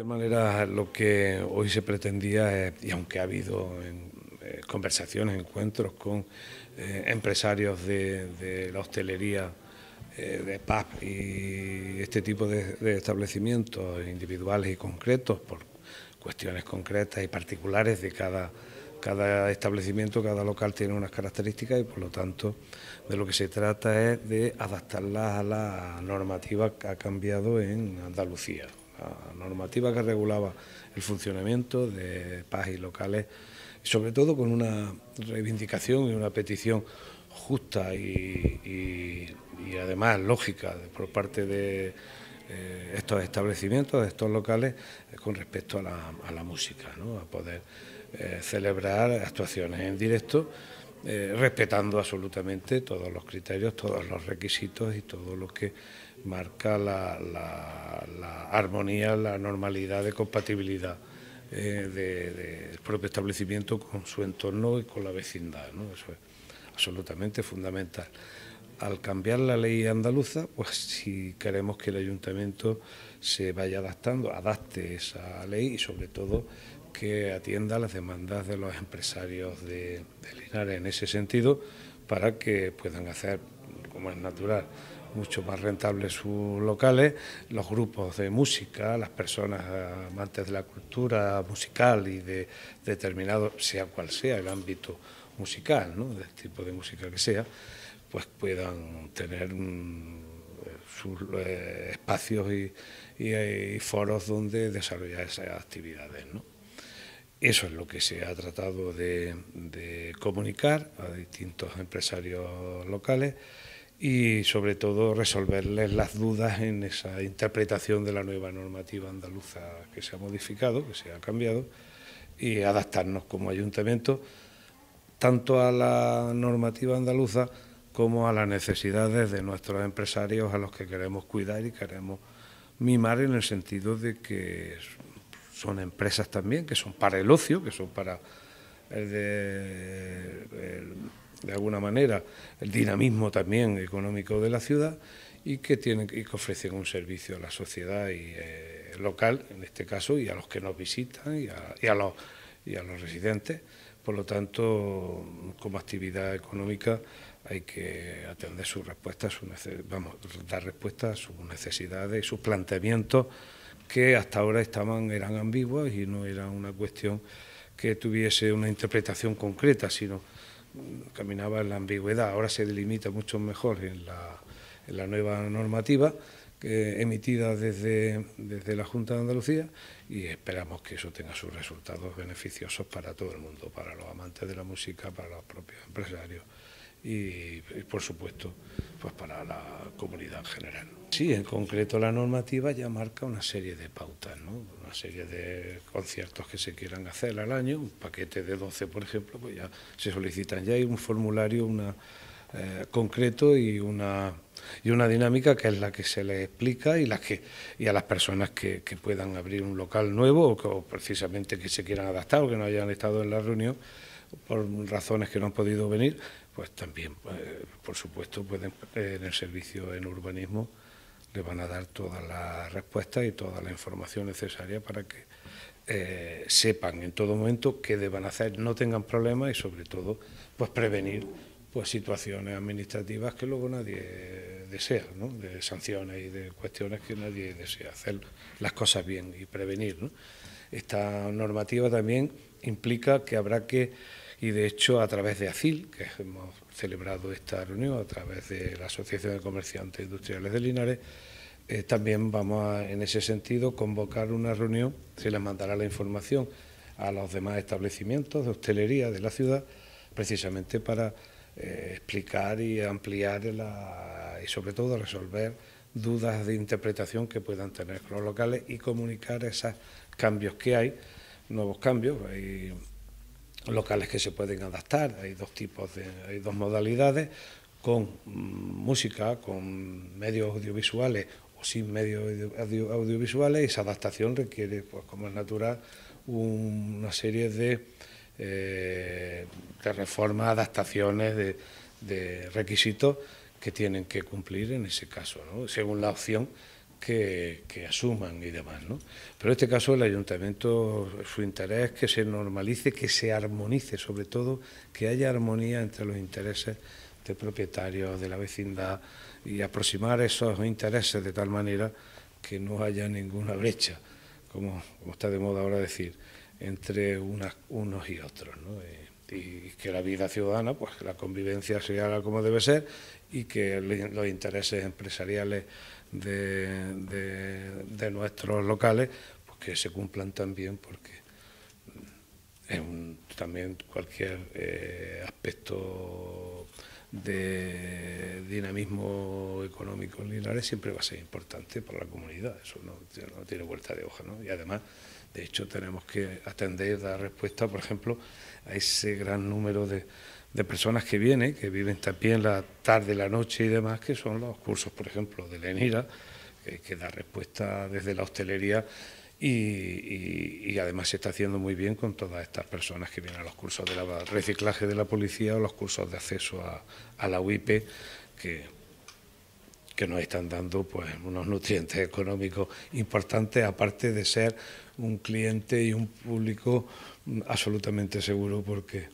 de manera, lo que hoy se pretendía, eh, y aunque ha habido eh, conversaciones, encuentros con eh, empresarios de, la hostelería, de PAP y este tipo de, de establecimientos individuales y concretos, por cuestiones concretas y particulares de cada, cada establecimiento, cada local tiene unas características y por lo tanto de lo que se trata es de adaptarlas a la normativa que ha cambiado en Andalucía normativa que regulaba el funcionamiento de paz y locales, sobre todo con una reivindicación y una petición justa y, y, además lógica por parte de eh, estos establecimientos, de estos locales, eh, con respecto a la, música, ¿no? a poder eh, celebrar actuaciones en directo eh, respetando absolutamente todos los criterios, todos los requisitos y todo lo que marca la, armonía, la normalidad de compatibilidad eh, del propio establecimiento con su entorno y con la vecindad. Eso es absolutamente fundamental. Al cambiar la ley andaluza, pues si queremos que el ayuntamiento se vaya adaptando, adapte esa ley y sobre todo que atienda las demandas de los empresarios de, Linares en ese sentido para que puedan hacer, como es natural, mucho más rentables sus locales, los grupos de música, las personas amantes de la cultura musical y de determinado, sea cual sea el ámbito musical, ¿no? del tipo de música que sea, pues puedan tener mm, sus eh, espacios y, eh, y, foros donde desarrollar esas actividades. ¿no? Eso es lo que se ha tratado de, comunicar a distintos empresarios locales y sobre todo resolverles las dudas en esa interpretación de la nueva normativa andaluza que se ha modificado, que se ha cambiado, y adaptarnos como ayuntamiento tanto a la normativa andaluza como a las necesidades de nuestros empresarios a los que queremos cuidar y queremos mimar en el sentido de que son empresas también que son para el ocio, que son para, eh, de, alguna manera, el dinamismo también económico de la ciudad y que, tienen, que ofrecen un servicio a la sociedad eh, local, en este caso, y a los que nos visitan y a, los, residentes. Por lo tanto, como actividad económica hay que atender sus respuestas, vamos, dar respuesta a sus necesidades y sus planteamientos que hasta ahora estaban, eran ambiguas y no era una cuestión que tuviese una interpretación concreta, sino caminaba en la ambigüedad. Ahora se delimita mucho mejor en la, nueva normativa emitida desde, desde la Junta de Andalucía y esperamos que eso tenga sus resultados beneficiosos para todo el mundo, para los amantes de la música, para los propios empresarios y, por supuesto, pues para la comunidad en general. Sí, en concreto la normativa ya marca una serie de pautas, ¿no? una serie de conciertos que se quieran hacer al año, un paquete de 12, por ejemplo, pues ya se solicitan, ya hay un formulario eh, concreto y una, y una dinámica que es la que se les explica y, las que, y a las personas que, puedan abrir un local nuevo o precisamente que se quieran adaptar o que no hayan estado en la reunión por razones que no han podido venir, pues también, eh, por supuesto, pueden, en el servicio en urbanismo le van a dar todas las respuestas y toda la información necesaria para que eh, sepan en todo momento qué deben hacer, no tengan problemas y sobre todo pues prevenir pues situaciones administrativas que luego nadie desea, ¿no? de sanciones y de cuestiones que nadie desea, hacer las cosas bien y prevenir. Esta normativa también implica que habrá que y de hecho a través de ACIL, que hemos celebrado esta reunión, a través de la Asociación de Comerciantes Industriales de Linares, eh, también vamos a, en ese sentido, convocar una reunión, se les mandará la información a los demás establecimientos de hostelería de la ciudad, precisamente para eh, explicar y ampliar y sobre todo resolver dudas de interpretación que puedan tener los locales y comunicar esos cambios que hay, nuevos cambios locales que se pueden adaptar, hay dos tipos dos modalidades, con música, con medios audiovisuales o sin medios audiovisuales, y esa adaptación requiere, pues como es natural, una serie de, eh, reformas, adaptaciones, de, requisitos que tienen que cumplir en ese caso, según la opción que, asuman y demás. ¿no? Pero en este caso el ayuntamiento, su interés es que se normalice, que se armonice, sobre todo que haya armonía entre los intereses de propietarios, de la vecindad y aproximar esos intereses de tal manera que no haya ninguna brecha, como, está de moda ahora decir, entre unos y otros. ¿no? Eh, y que la vida ciudadana, pues que la convivencia se haga como debe ser y que los intereses empresariales de, nuestros locales pues que se cumplan también porque es también cualquier eh, aspecto de dinamismo económico en Linares siempre va a ser importante para la comunidad, eso no, tiene vuelta de hoja, ¿no? Y además, de hecho, tenemos que atender, dar respuesta, por ejemplo, a ese gran número de, personas que vienen, que viven también la tarde, la noche y demás, que son los cursos, por ejemplo, de la ENIRA, que da respuesta desde la hostelería y, además se está haciendo muy bien con todas estas personas que vienen a los cursos de reciclaje de la policía o los cursos de acceso a, la UIP, que, que nos están dando pues, unos nutrientes económicos importantes, aparte de ser un cliente y un público absolutamente seguro porque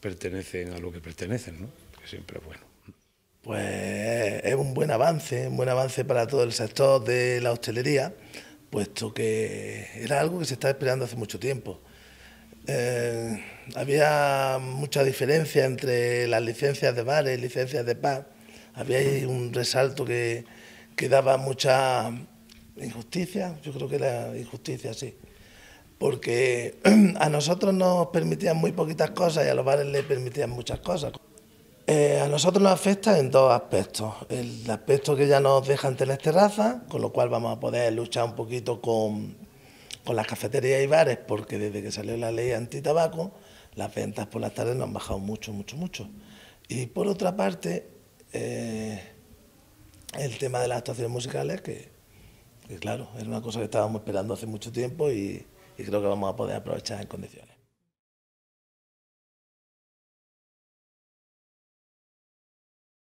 pertenecen a lo que pertenecen, ¿no? que siempre es bueno. Pues es un buen avance, un buen avance para todo el sector de la hostelería puesto que era algo que se estaba esperando hace mucho tiempo. Eh, había mucha diferencia entre las licencias de bares y licencias de paz. Había ahí un resalto que, que, daba mucha injusticia, yo creo que era injusticia, sí. Porque a nosotros nos permitían muy poquitas cosas y a los bares les permitían muchas cosas. Eh, a nosotros nos afecta en dos aspectos. El aspecto que ya nos dejan tener terraza, terrazas, con lo cual vamos a poder luchar un poquito con, las cafeterías y bares, porque desde que salió la ley antitabaco, las ventas por las tardes nos han bajado mucho, mucho, mucho. Y por otra parte, eh, el tema de las actuaciones musicales, que, claro, es una cosa que estábamos esperando hace mucho tiempo y creo que vamos a poder aprovechar en condiciones.